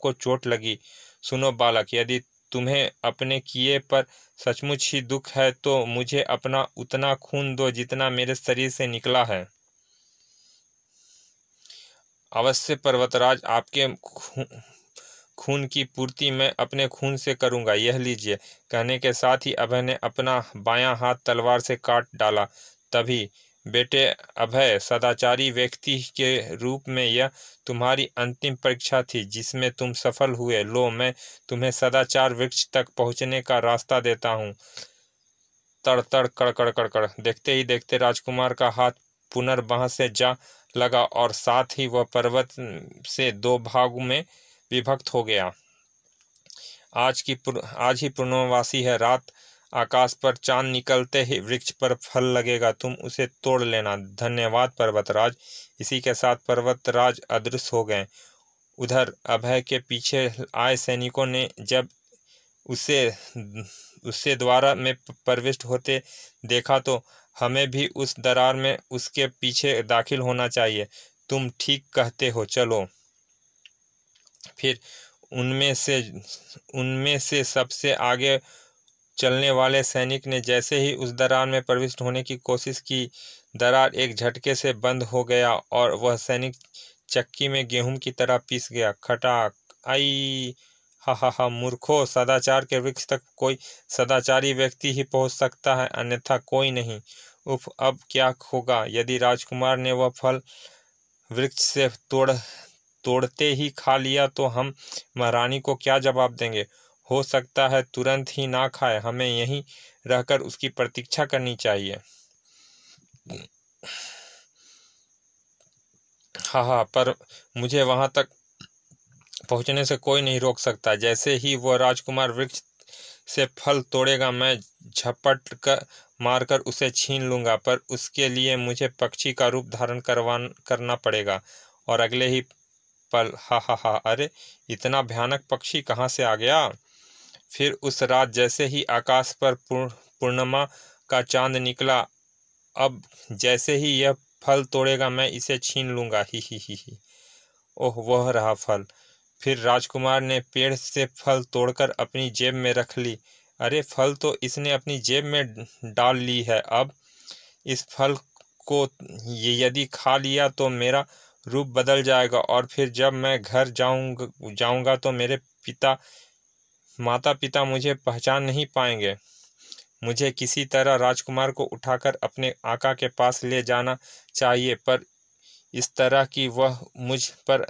सबको चोट लगी सुनो बालक यदि तुम्हें अपने किए पर सचमुच ही दुख है तो मुझे अपना उतना खून दो जितना मेरे शरीर से निकला है अवश्य पर्वतराज आपके खून की पूर्ति मैं अपने खून से करूंगा यह लीजिए कहने के साथ ही अभय ने अपना बायां हाथ तलवार से काट डाला तभी बेटे अभय सदाचारी व्यक्ति के रूप में यह तुम्हारी अंतिम परीक्षा थी जिसमें तुम सफल हुए लो मैं तुम्हें सदाचार वृक्ष तक पहुंचने का रास्ता देता हूं तड़ तड़ कड़ कड़ कड़ कड़ देखते ही देखते राजकुमार का हाथ पुनर्बाह से जा लगा और साथ ही वह पर्वत से दो भाग में विभक्त हो गया आज की आज ही पूर्णवासी है रात आकाश पर चांद निकलते ही वृक्ष पर फल लगेगा तुम उसे तोड़ लेना धन्यवाद पर्वतराज इसी के साथ पर्वतराज अदृश्य हो गए उधर अभय के पीछे आए सैनिकों ने जब उसे उससे द्वारा में प्रविष्ट होते देखा तो हमें भी उस दरार में उसके पीछे दाखिल होना चाहिए तुम ठीक कहते हो चलो फिर उनमें से उनमें से सबसे आगे चलने वाले सैनिक ने जैसे ही उस दरार में प्रविष्ट होने की कोशिश की दरार एक झटके से बंद हो गया और वह सैनिक चक्की में गेहूं की तरह पीस गया खटाक आई हा हा हा मूर्खो सदाचार के वृक्ष तक कोई सदाचारी व्यक्ति ही पहुंच सकता है अन्यथा कोई नहीं उफ अब क्या होगा यदि राजकुमार ने वह फल वृक्ष से तोड़ तोड़ते ही खा लिया तो हम महारानी को क्या जवाब देंगे हो सकता है तुरंत ही ना खाए हमें यहीं रहकर उसकी प्रतीक्षा करनी चाहिए हाँ हाँ पर मुझे वहाँ तक पहुँचने से कोई नहीं रोक सकता जैसे ही वह राजकुमार वृक्ष से फल तोड़ेगा मैं झपट कर मारकर उसे छीन लूँगा पर उसके लिए मुझे पक्षी का रूप धारण करवान करना पड़ेगा और अगले ही पल हा हा हा अरे इतना भयानक पक्षी कहाँ से आ गया फिर उस रात जैसे ही आकाश पर पूर्णिमा का चांद निकला अब जैसे ही यह फल तोड़ेगा मैं इसे छीन लूँगा ही ही ही ही ओह वह रहा फल फिर राजकुमार ने पेड़ से फल तोड़कर अपनी जेब में रख ली अरे फल तो इसने अपनी जेब में डाल ली है अब इस फल को यदि खा लिया तो मेरा रूप बदल जाएगा और फिर जब मैं घर जाऊंग जाऊंगा तो मेरे पिता माता पिता मुझे पहचान नहीं पाएंगे मुझे किसी तरह राजकुमार को उठाकर अपने आका के पास ले जाना चाहिए पर इस तरह की वह मुझ पर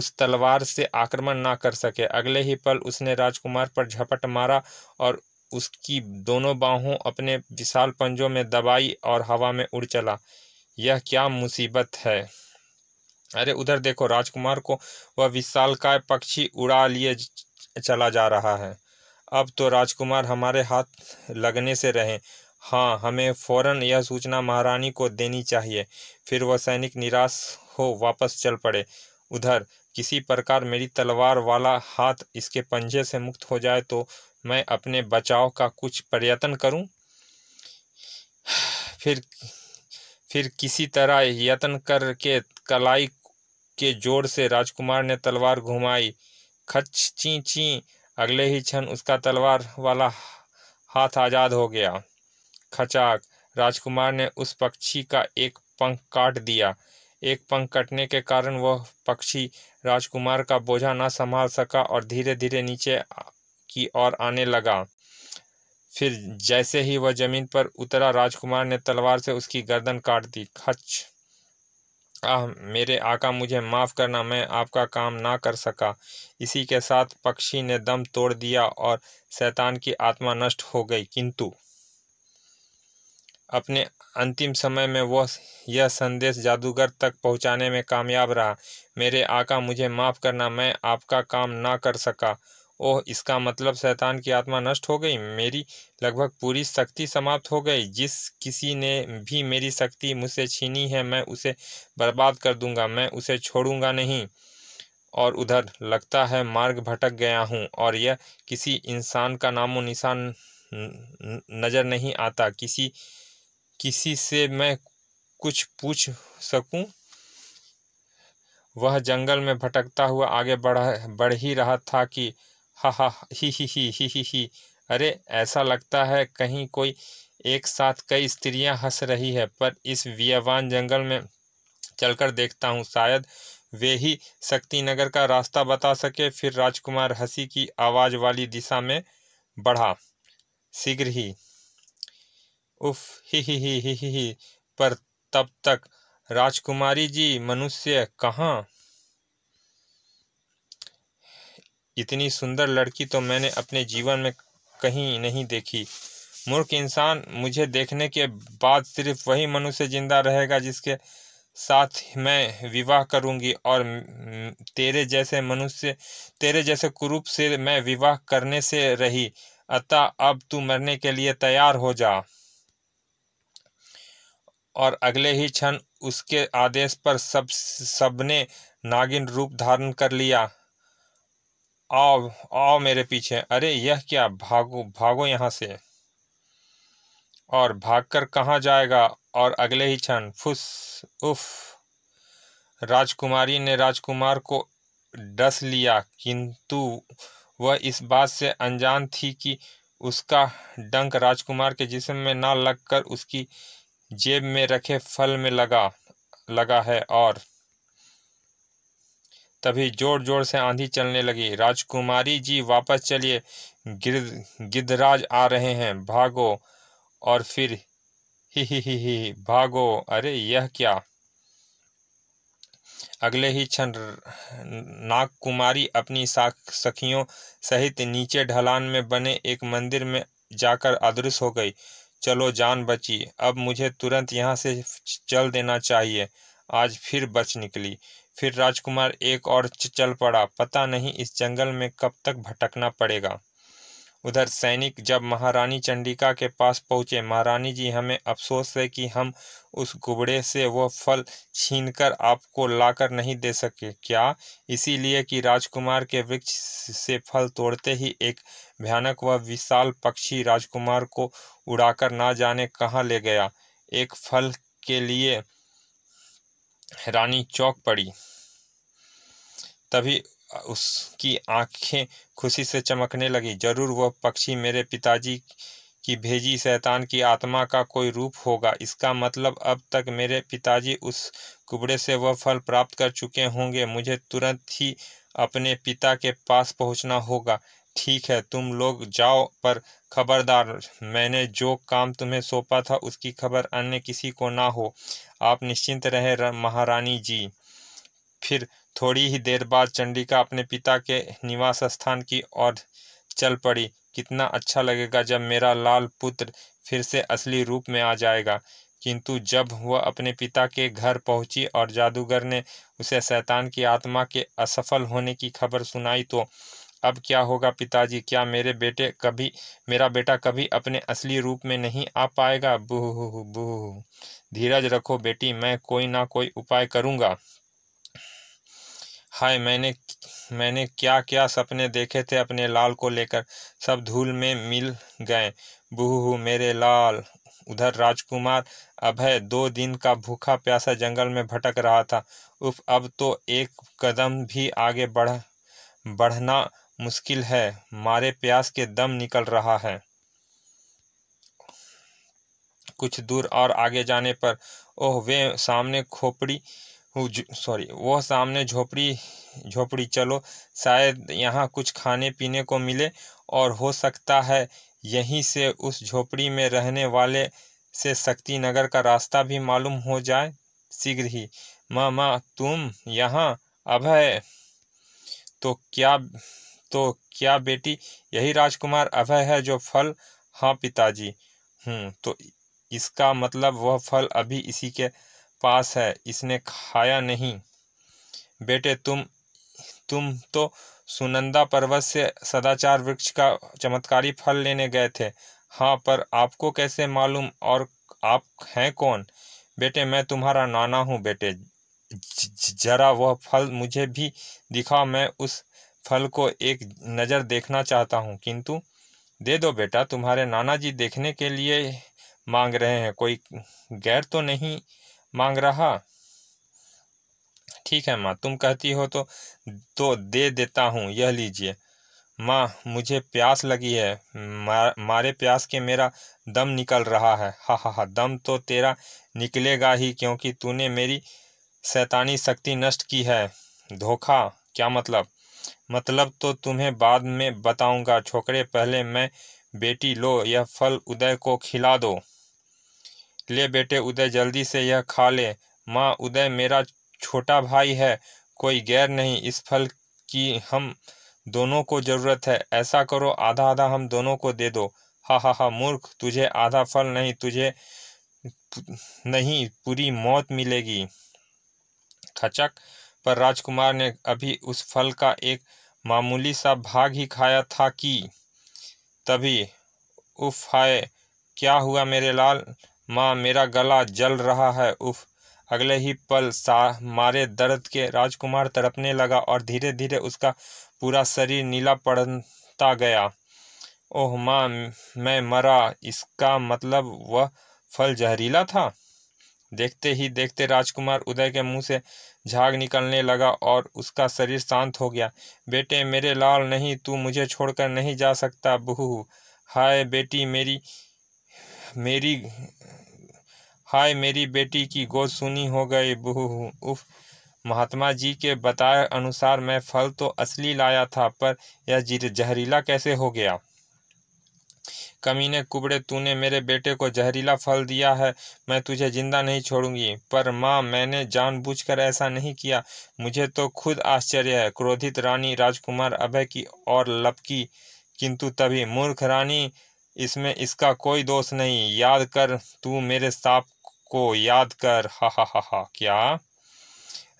उस तलवार से आक्रमण ना कर सके अगले ही पल उसने राजकुमार पर झपट मारा और उसकी दोनों बाहों अपने विशाल पंजों में दबाई और हवा में उड़ चला यह क्या मुसीबत है अरे उधर देखो राजकुमार को वह विशालकाय पक्षी उड़ा लिए चला जा रहा है अब तो राजकुमार हमारे हाथ लगने से रहें हाँ हमें फौरन यह सूचना महारानी को देनी चाहिए फिर वह सैनिक निराश हो वापस चल पड़े उधर किसी प्रकार मेरी तलवार वाला हाथ इसके पंजे से मुक्त हो जाए तो मैं अपने बचाव का कुछ प्रयत्न करूं फिर फिर किसी तरह यत्न करके कलाई के जोर से राजकुमार ने तलवार घुमाई खच ची ची अगले ही क्षण उसका तलवार वाला हाथ आज़ाद हो गया खचाक राजकुमार ने उस पक्षी का एक पंख काट दिया एक पंख कटने के कारण वह पक्षी राजकुमार का बोझा ना संभाल सका और धीरे धीरे नीचे की ओर आने लगा फिर जैसे ही वह जमीन पर उतरा राजकुमार ने तलवार से उसकी गर्दन काट दी खच आह मेरे आका मुझे माफ़ करना मैं आपका काम ना कर सका इसी के साथ पक्षी ने दम तोड़ दिया और शैतान की आत्मा नष्ट हो गई किंतु अपने अंतिम समय में वह यह संदेश जादूगर तक पहुंचाने में कामयाब रहा मेरे आका मुझे माफ़ करना मैं आपका काम ना कर सका ओह इसका मतलब शैतान की आत्मा नष्ट हो गई मेरी लगभग पूरी शक्ति समाप्त हो गई जिस किसी ने भी मेरी शक्ति मुझसे छीनी है मैं उसे बर्बाद कर दूंगा मैं उसे छोड़ूंगा नहीं और उधर लगता है मार्ग भटक गया हूँ और यह किसी इंसान का नामो निशान नज़र नहीं आता किसी किसी से मैं कुछ पूछ सकूं वह जंगल में भटकता हुआ आगे बढ़ बढ़ ही रहा था कि हा हा ही ही ही ही ही ही अरे ऐसा लगता है कहीं कोई एक साथ कई स्त्रियां हंस रही है पर इस वियावान जंगल में चलकर देखता हूं शायद वे ही शक्ति नगर का रास्ता बता सके फिर राजकुमार हंसी की आवाज़ वाली दिशा में बढ़ा शीघ्र ही उफ ही ही ही ही ही पर तब तक राजकुमारी जी मनुष्य कहाँ इतनी सुंदर लड़की तो मैंने अपने जीवन में कहीं नहीं देखी मूर्ख इंसान मुझे देखने के बाद सिर्फ वही मनुष्य जिंदा रहेगा जिसके साथ मैं विवाह करूंगी और तेरे जैसे मनुष्य तेरे जैसे कुरूप से मैं विवाह करने से रही अतः अब तू मरने के लिए तैयार हो जा और अगले ही क्षण उसके आदेश पर सब सबने नागिन रूप धारण कर लिया आओ आओ मेरे पीछे अरे यह क्या भागो भागो यहाँ से और भागकर कहाँ जाएगा और अगले ही क्षण फुस उफ राजकुमारी ने राजकुमार को डस लिया किंतु वह इस बात से अनजान थी कि उसका डंक राजकुमार के जिस्म में ना लगकर उसकी जेब में रखे फल में लगा लगा है और तभी जोर जोर से आंधी चलने लगी राजकुमारी जी वापस चलिए गिर गिद्धराज आ रहे हैं भागो और फिर ही ही ही ही भागो अरे यह क्या अगले ही क्षण नाग कुमारी अपनी सखियों सहित नीचे ढलान में बने एक मंदिर में जाकर अदृश्य हो गई चलो जान बची अब मुझे तुरंत यहाँ से चल देना चाहिए आज फिर बच निकली फिर राजकुमार एक और चल पड़ा पता नहीं इस जंगल में कब तक भटकना पड़ेगा उधर सैनिक जब महारानी चंडिका के पास पहुंचे महारानी जी हमें अफसोस है कि हम उस गुबड़े से वह फल छीनकर आपको लाकर नहीं दे सके क्या इसीलिए कि राजकुमार के वृक्ष से फल तोड़ते ही एक भयानक व विशाल पक्षी राजकुमार को उड़ाकर ना जाने कहाँ ले गया एक फल के लिए हैरानी चौक पड़ी तभी उसकी आंखें खुशी से चमकने लगी जरूर वह पक्षी मेरे पिताजी की भेजी शैतान की आत्मा का कोई रूप होगा इसका मतलब अब तक मेरे पिताजी उस कुबड़े से वह फल प्राप्त कर चुके होंगे मुझे तुरंत ही अपने पिता के पास पहुंचना होगा ठीक है तुम लोग जाओ पर खबरदार मैंने जो काम तुम्हें सौंपा था उसकी खबर अन्य किसी को ना हो आप निश्चिंत रहे महारानी जी फिर थोड़ी ही देर बाद चंडिका अपने पिता के निवास स्थान की ओर चल पड़ी कितना अच्छा लगेगा जब मेरा लाल पुत्र फिर से असली रूप में आ जाएगा किंतु जब वह अपने पिता के घर पहुंची और जादूगर ने उसे शैतान की आत्मा के असफल होने की खबर सुनाई तो अब क्या होगा पिताजी क्या मेरे बेटे कभी मेरा बेटा कभी अपने असली रूप में नहीं आ पाएगा बूह बूह धीरज रखो बेटी मैं कोई ना कोई उपाय करूँगा हाय मैंने मैंने क्या क्या सपने देखे थे अपने लाल को लेकर सब धूल में मिल गए बुह मेरे लाल उधर राजकुमार अभय दो दिन का भूखा प्यासा जंगल में भटक रहा था उफ अब तो एक कदम भी आगे बढ़ बढ़ना मुश्किल है मारे प्यास के दम निकल रहा है कुछ दूर और आगे जाने पर ओह वे सामने खोपड़ी सॉरी वो सामने झोपड़ी झोपड़ी चलो शायद यहाँ कुछ खाने पीने को मिले और हो सकता है यहीं से उस झोपड़ी में रहने वाले से शक्ति नगर का रास्ता भी मालूम हो जाए शीघ्र ही माँ तुम यहाँ अभय तो क्या तो क्या बेटी यही राजकुमार अभय है जो फल हाँ पिताजी हूँ हम्म, तो इसका मतलब वह फल अभी इसी के पास है इसने खाया नहीं बेटे तुम तुम तो सुनंदा पर्वत से सदाचार वृक्ष का चमत्कारी फल लेने गए थे हाँ पर आपको कैसे मालूम और आप हैं कौन बेटे मैं तुम्हारा नाना हूँ बेटे जरा वह फल मुझे भी दिखा मैं उस फल को एक नज़र देखना चाहता हूँ किंतु दे दो बेटा तुम्हारे नाना जी देखने के लिए मांग रहे हैं कोई गैर तो नहीं मांग रहा ठीक है माँ तुम कहती हो तो तो दे देता हूँ यह लीजिए माँ मुझे प्यास लगी है मा, मारे प्यास के मेरा दम निकल रहा है हा हा हा दम तो तेरा निकलेगा ही क्योंकि तूने मेरी शैतानी शक्ति नष्ट की है धोखा क्या मतलब मतलब तो तुम्हें बाद में बताऊंगा छोकरे पहले मैं बेटी लो यह फल उदय को खिला दो ले बेटे उदय जल्दी से यह खा ले माँ उदय मेरा छोटा भाई है कोई गैर नहीं इस फल की हम दोनों को ज़रूरत है ऐसा करो आधा आधा हम दोनों को दे दो हा हा हा मूर्ख तुझे आधा फल नहीं तुझे नहीं पूरी मौत मिलेगी खचक पर राजकुमार ने अभी उस फल का एक मामूली सा भाग ही खाया था कि तभी उफ हाय क्या हुआ मेरे लाल माँ मेरा गला जल रहा है उफ अगले ही पल सा मारे दर्द के राजकुमार तड़पने लगा और धीरे धीरे उसका पूरा शरीर नीला पड़ता गया ओह माँ मैं मरा इसका मतलब वह फल जहरीला था देखते ही देखते राजकुमार उदय के मुंह से झाग निकलने लगा और उसका शरीर शांत हो गया बेटे मेरे लाल नहीं तू मुझे छोड़कर नहीं जा सकता बहू हाय बेटी मेरी मेरी हाय मेरी बेटी की गोद सुनी हो गई बहू उफ महात्मा जी के बताए अनुसार मैं फल तो असली लाया था पर यह जहरीला कैसे हो गया कमीने कुबड़े तूने मेरे बेटे को जहरीला फल दिया है मैं तुझे जिंदा नहीं छोड़ूंगी पर माँ मैंने जानबूझकर ऐसा नहीं किया मुझे तो खुद आश्चर्य है क्रोधित रानी राजकुमार अभय की और लपकी किंतु तभी मूर्ख रानी इसमें इसका कोई दोष नहीं याद कर तू मेरे साप को याद कर हा हा हा हा क्या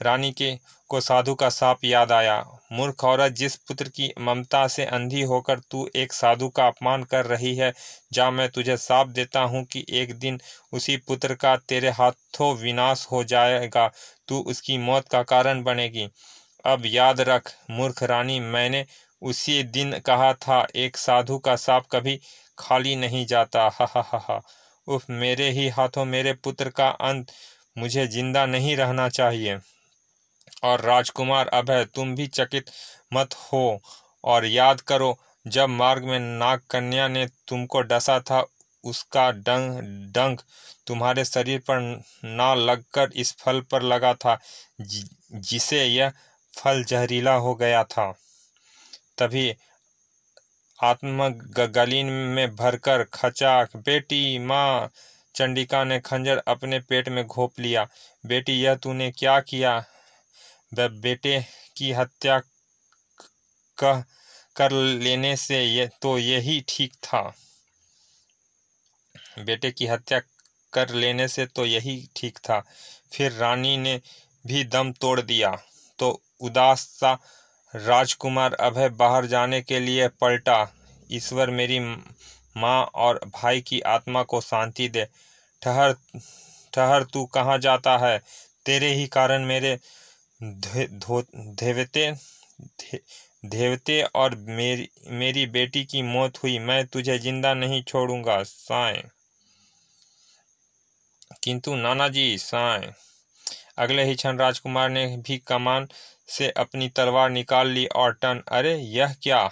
रानी के को साधु का साप याद आया मूर्ख औरत जिस पुत्र की ममता से अंधी होकर तू एक साधु का अपमान कर रही है जा मैं तुझे साप देता हूँ कि एक दिन उसी पुत्र का तेरे हाथों विनाश हो जाएगा तू उसकी मौत का कारण बनेगी अब याद रख मूर्ख रानी मैंने उसी दिन कहा था एक साधु का साप कभी खाली नहीं जाता हा हा हा हा उफ मेरे ही हाथों मेरे पुत्र का अंत मुझे जिंदा नहीं रहना चाहिए और राजकुमार अभय तुम भी चकित मत हो और याद करो जब मार्ग में नागकन्या ने तुमको डसा था उसका डंग डंग तुम्हारे शरीर पर ना लगकर इस फल पर लगा था जिसे यह फल जहरीला हो गया था तभी आत्मगलीन में भरकर खचाक बेटी माँ चंडिका ने खंजर अपने पेट में घोप लिया बेटी यह तूने क्या किया द बेटे की हत्या कह कर लेने से ये तो यही ठीक था बेटे की हत्या कर लेने से तो यही ठीक था फिर रानी ने भी दम तोड़ दिया तो उदास सा राजकुमार अभय बाहर जाने के लिए पलटा ईश्वर मेरी माँ और भाई की आत्मा को शांति दे ठहर ठहर तू कहाँ जाता है तेरे ही कारण मेरे धेवते धेवते और मेरी मेरी बेटी की मौत हुई मैं तुझे जिंदा नहीं छोड़ूंगा साय किंतु नाना जी साय अगले ही क्षण राजकुमार ने भी कमान से अपनी तलवार निकाल ली और टन अरे यह क्या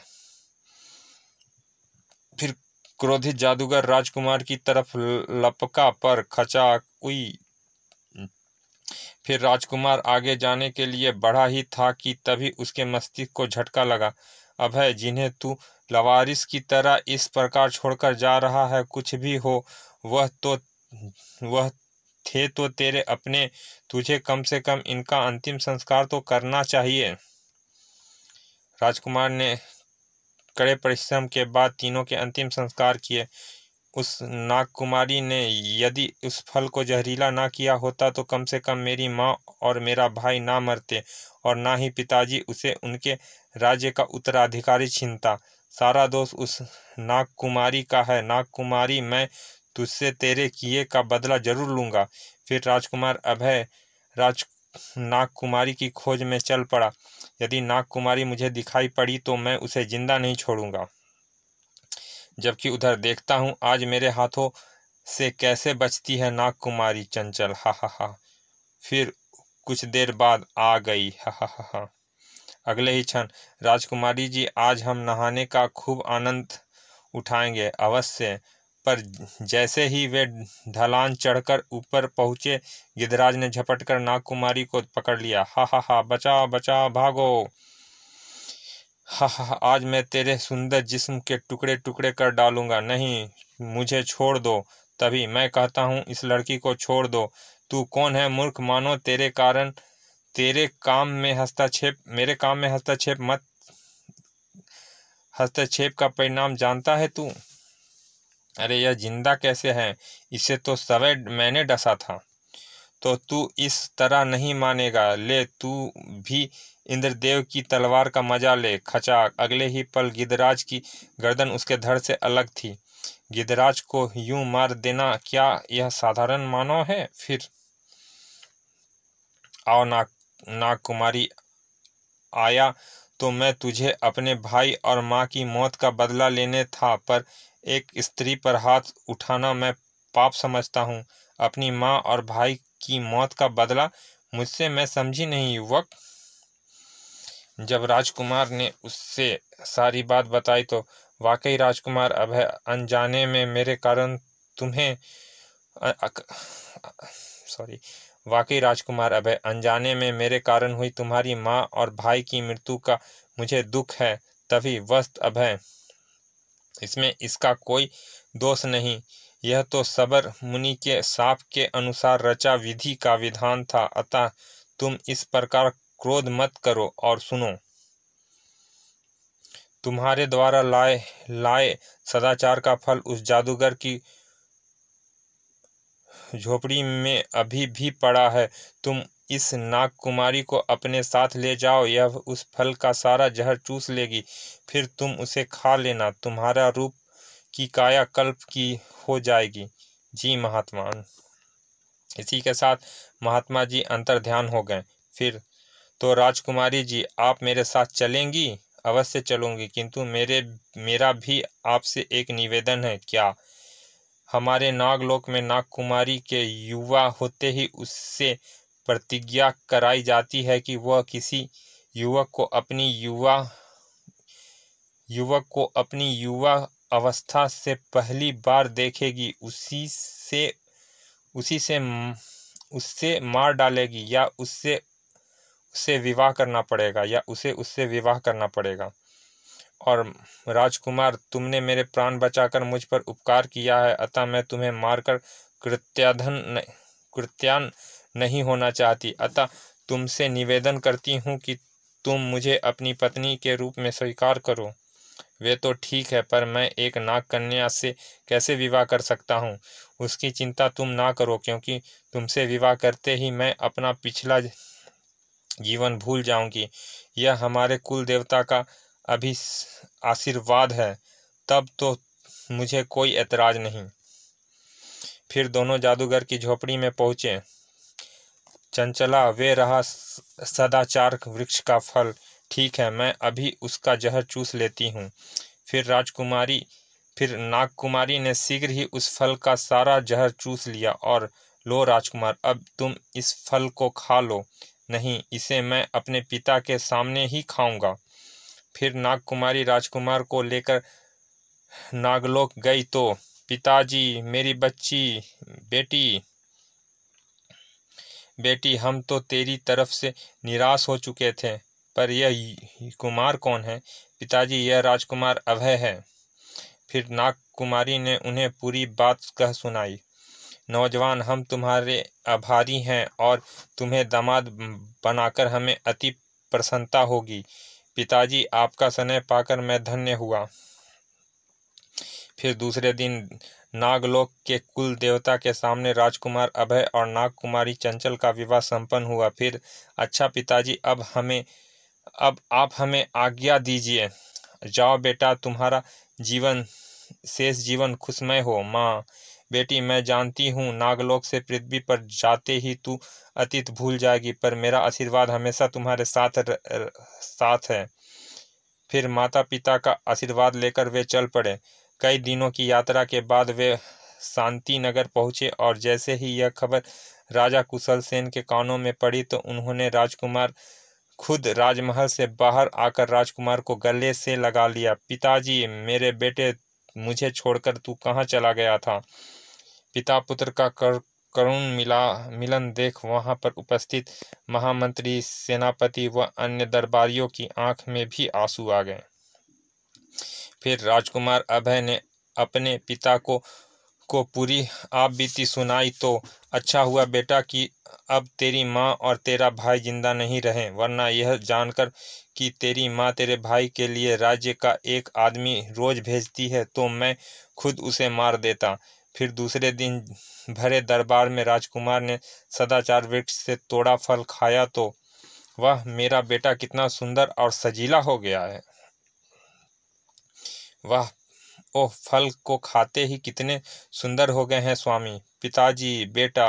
फिर क्रोधित जादूगर राजकुमार की तरफ लपका पर खचा खचाकुई फिर राजकुमार आगे जाने के लिए बढ़ा ही था कि तभी उसके मस्तिष्क को झटका लगा अभय जिन्हें तू लवारिस की तरह इस प्रकार छोड़कर जा रहा है कुछ भी हो वह तो वह थे तो तेरे अपने तुझे कम से कम इनका अंतिम संस्कार तो करना चाहिए राजकुमार ने कड़े परिश्रम के बाद तीनों के अंतिम संस्कार किए उस नागकुमारी ने यदि उस फल को जहरीला ना किया होता तो कम से कम मेरी माँ और मेरा भाई ना मरते और ना ही पिताजी उसे उनके राज्य का उत्तराधिकारी छीनता सारा दोष उस नागकुमारी का है नागकुमारी मैं तुझसे तेरे किए का बदला जरूर लूँगा फिर राजकुमार अभय राज नागकुमारी की खोज में चल पड़ा यदि नागकुमारी मुझे दिखाई पड़ी तो मैं उसे जिंदा नहीं छोड़ूंगा जबकि उधर देखता हूँ आज मेरे हाथों से कैसे बचती है नाग कुमारी चंचल हा हा हा फिर कुछ देर बाद आ गई हा हा हा हा अगले ही क्षण राजकुमारी जी आज हम नहाने का खूब आनंद उठाएंगे अवश्य पर जैसे ही वे ढलान चढ़कर ऊपर पहुंचे गिदराज ने झपट कर नाग कुमारी को पकड़ लिया हा हा हा बचा बचाओ भागो हाँ हा आज मैं तेरे सुंदर जिस्म के टुकड़े टुकड़े कर डालूंगा नहीं मुझे छोड़ दो तभी मैं कहता हूँ इस लड़की को छोड़ दो तू कौन है मूर्ख मानो तेरे कारण तेरे काम में हस्तक्षेप मेरे काम में हस्तक्षेप मत हस्तक्षेप का परिणाम जानता है तू अरे यह जिंदा कैसे है इसे तो सवे मैंने डसा था तो तू इस तरह नहीं मानेगा ले तू भी इंद्रदेव की तलवार का मजा ले खचाक अगले ही पल गिदराज की गर्दन उसके धड़ से अलग थी गिदराज को यूं मार देना क्या यह साधारण मानव है फिर आओ ना नागकुमारी आया तो मैं तुझे अपने भाई और माँ की मौत का बदला लेने था पर एक स्त्री पर हाथ उठाना मैं पाप समझता हूँ अपनी माँ और भाई की मौत का बदला मुझसे मैं समझी नहीं युवक जब राजकुमार ने उससे सारी बात बताई तो वाकई राजकुमार अब अनजाने में मेरे कारण तुम्हें सॉरी वाकई राजकुमार अभय अनजाने में मेरे कारण हुई तुम्हारी माँ और भाई की मृत्यु का मुझे दुख है तभी वस्त अभय इसमें इसका कोई दोष नहीं यह तो सबर मुनि के साप के अनुसार रचा विधि का विधान था अतः तुम इस प्रकार क्रोध मत करो और सुनो तुम्हारे द्वारा लाए लाए सदाचार का फल उस जादूगर की झोपड़ी में अभी भी पड़ा है तुम इस नाग कुमारी को अपने साथ ले जाओ यह उस फल का सारा जहर चूस लेगी फिर तुम उसे खा लेना तुम्हारा रूप की कायाकल्प की हो जाएगी जी महात्मा इसी के साथ महात्मा जी अंतर ध्यान हो गए फिर तो राजकुमारी जी आप मेरे साथ चलेंगी अवश्य चलूंगी किंतु मेरे मेरा भी आपसे एक निवेदन है क्या हमारे नागलोक में नागकुमारी के युवा होते ही उससे प्रतिज्ञा कराई जाती है कि वह किसी युवक को अपनी युवा युवक को अपनी युवा अवस्था से पहली बार देखेगी उसी से उसी से उससे मार डालेगी या उससे उसे विवाह करना पड़ेगा या उसे उससे विवाह करना पड़ेगा और राजकुमार तुमने मेरे प्राण बचाकर मुझ पर उपकार किया है अतः मैं तुम्हें मारकर कृत्याधन कृत्यान नहीं होना चाहती अतः तुमसे निवेदन करती हूँ कि तुम मुझे अपनी पत्नी के रूप में स्वीकार करो वे तो ठीक है पर मैं एक नाग कन्या से कैसे विवाह कर सकता हूँ उसकी चिंता तुम ना करो क्योंकि तुमसे विवाह करते ही मैं अपना पिछला जीवन भूल जाऊंगी यह हमारे कुल देवता का अभी आशीर्वाद है तब तो मुझे कोई ऐतराज नहीं फिर दोनों जादूगर की झोपड़ी में पहुँचे चंचला वे रहा सदाचार वृक्ष का फल ठीक है मैं अभी उसका जहर चूस लेती हूँ फिर राजकुमारी फिर नागकुमारी ने शीघ्र ही उस फल का सारा जहर चूस लिया और लो राजकुमार अब तुम इस फल को खा लो नहीं इसे मैं अपने पिता के सामने ही खाऊंगा फिर नागकुमारी राजकुमार को लेकर नागलोक गई तो पिताजी मेरी बच्ची बेटी बेटी हम तो तेरी तरफ से निराश हो चुके थे पर यह कुमार कौन है पिताजी यह राजकुमार अभय है फिर नाग कुमारी ने उन्हें पूरी बात कह सुनाई नौजवान हम तुम्हारे आभारी हैं और तुम्हें दामाद बनाकर हमें अति प्रसन्नता होगी पिताजी आपका स्नेह पाकर मैं धन्य हुआ फिर दूसरे दिन नागलोक के कुल देवता के सामने राजकुमार अभय और नाग कुमारी चंचल का विवाह संपन्न हुआ फिर अच्छा पिताजी अब हमें अब आप हमें आज्ञा दीजिए जाओ बेटा तुम्हारा जीवन शेष जीवन खुशमय हो माँ बेटी मैं जानती हूँ नागलोक से पृथ्वी पर जाते ही तू अतीत भूल जाएगी पर मेरा आशीर्वाद हमेशा तुम्हारे साथ र, र, साथ है फिर माता पिता का आशीर्वाद लेकर वे चल पड़े कई दिनों की यात्रा के बाद वे शांति नगर पहुँचे और जैसे ही यह खबर राजा कुशल सेन के कानों में पड़ी तो उन्होंने राजकुमार खुद राजमहल से बाहर आकर राजकुमार को गले से लगा लिया पिताजी मेरे बेटे मुझे छोड़कर तू कहाँ चला गया था पिता पुत्र का कर करुण मिला मिलन देख वहां पर उपस्थित महामंत्री सेनापति व अन्य दरबारियों की आंख में भी आंसू आ गए फिर राजकुमार अभय ने अपने पिता को को पूरी आप बीती सुनाई तो अच्छा हुआ बेटा कि अब तेरी माँ और तेरा भाई जिंदा नहीं रहे वरना यह जानकर कि तेरी माँ तेरे भाई के लिए राज्य का एक आदमी रोज भेजती है तो मैं खुद उसे मार देता फिर दूसरे दिन भरे दरबार में राजकुमार ने सदाचार वृक्ष से तोड़ा फल खाया तो वह मेरा बेटा कितना सुंदर और सजीला हो गया है वह ओह फल को खाते ही कितने सुंदर हो गए हैं स्वामी पिताजी बेटा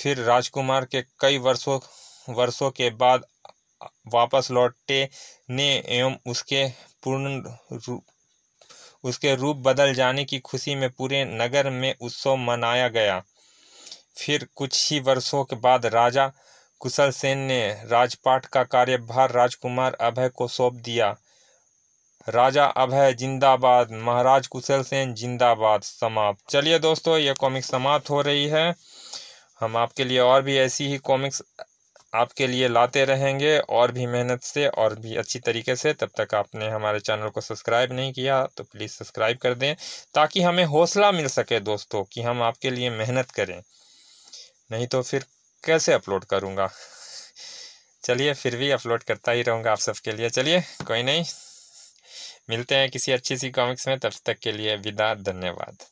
फिर राजकुमार के कई वर्षों वर्षों के बाद वापस लौटने एवं उसके पूर्ण उसके रूप बदल जाने की खुशी में पूरे नगर में उत्सव मनाया गया फिर कुछ ही वर्षों के बाद राजा कुशल सेन ने राजपाट का कार्यभार राजकुमार अभय को सौंप दिया राजा अभय जिंदाबाद महाराज कुशल सेन जिंदाबाद समाप्त चलिए दोस्तों ये कॉमिक समाप्त हो रही है हम आपके लिए और भी ऐसी ही कॉमिक्स आपके लिए लाते रहेंगे और भी मेहनत से और भी अच्छी तरीके से तब तक आपने हमारे चैनल को सब्सक्राइब नहीं किया तो प्लीज़ सब्सक्राइब कर दें ताकि हमें हौसला मिल सके दोस्तों कि हम आपके लिए मेहनत करें नहीं तो फिर कैसे अपलोड करूँगा चलिए फिर भी अपलोड करता ही रहूँगा आप सबके लिए चलिए कोई नहीं मिलते हैं किसी अच्छी सी कॉमिक्स में तब तक के लिए विदा धन्यवाद